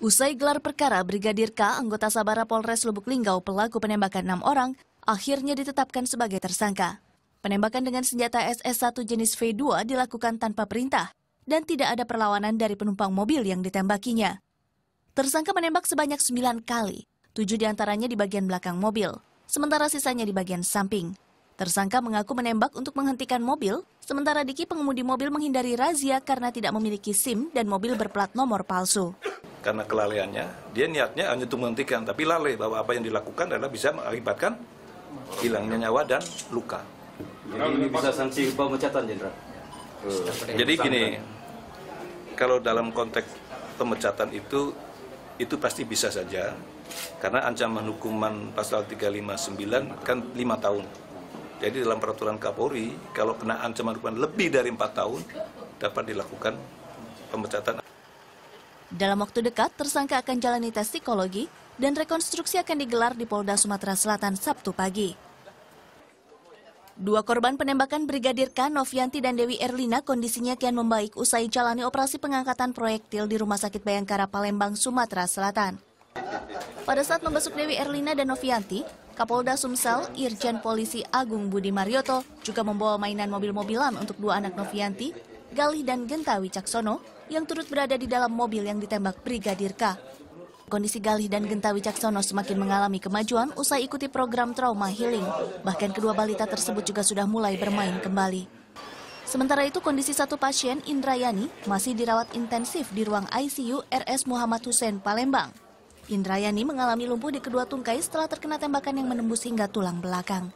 Usai gelar perkara, Brigadir K, anggota Sabara Polres Lubuk Linggau, pelaku penembakan enam orang, akhirnya ditetapkan sebagai tersangka. Penembakan dengan senjata SS1 jenis V2 dilakukan tanpa perintah dan tidak ada perlawanan dari penumpang mobil yang ditembakinya. Tersangka menembak sebanyak sembilan kali, 7 diantaranya di bagian belakang mobil, sementara sisanya di bagian samping. Tersangka mengaku menembak untuk menghentikan mobil, sementara Diki pengemudi mobil menghindari razia karena tidak memiliki SIM dan mobil berplat nomor palsu karena kelalaiannya, dia niatnya hanya untuk menghentikan, tapi lalai bahwa apa yang dilakukan adalah bisa mengakibatkan hilangnya nyawa dan luka. Jadi ini bisa sanksi pemecatan, Jenderal. Eh, jadi gini, kalau dalam konteks pemecatan itu itu pasti bisa saja karena ancaman hukuman pasal 359 kan 5 tahun. Jadi dalam peraturan Kapolri kalau kena ancaman hukuman lebih dari 4 tahun dapat dilakukan pemecatan. Dalam waktu dekat, tersangka akan jalani tes psikologi dan rekonstruksi akan digelar di Polda Sumatera Selatan Sabtu pagi. Dua korban penembakan Brigadir K, Novianti dan Dewi Erlina kondisinya kian membaik usai jalani operasi pengangkatan proyektil di Rumah Sakit Bayangkara Palembang, Sumatera Selatan. Pada saat membesuk Dewi Erlina dan Novianti, Kapolda Sumsel, Irjen Polisi Agung Budi Marioto juga membawa mainan mobil-mobilan untuk dua anak Novianti Galih dan Genta Wicaksono yang turut berada di dalam mobil yang ditembak Brigadir K. Kondisi Galih dan Genta Wicaksono semakin mengalami kemajuan usai ikuti program trauma healing. Bahkan kedua balita tersebut juga sudah mulai bermain kembali. Sementara itu kondisi satu pasien Indrayani masih dirawat intensif di ruang ICU RS Muhammad Hussein Palembang. Indrayani mengalami lumpuh di kedua tungkai setelah terkena tembakan yang menembus hingga tulang belakang.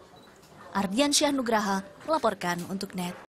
Ardian Syah Nugraha melaporkan untuk NET.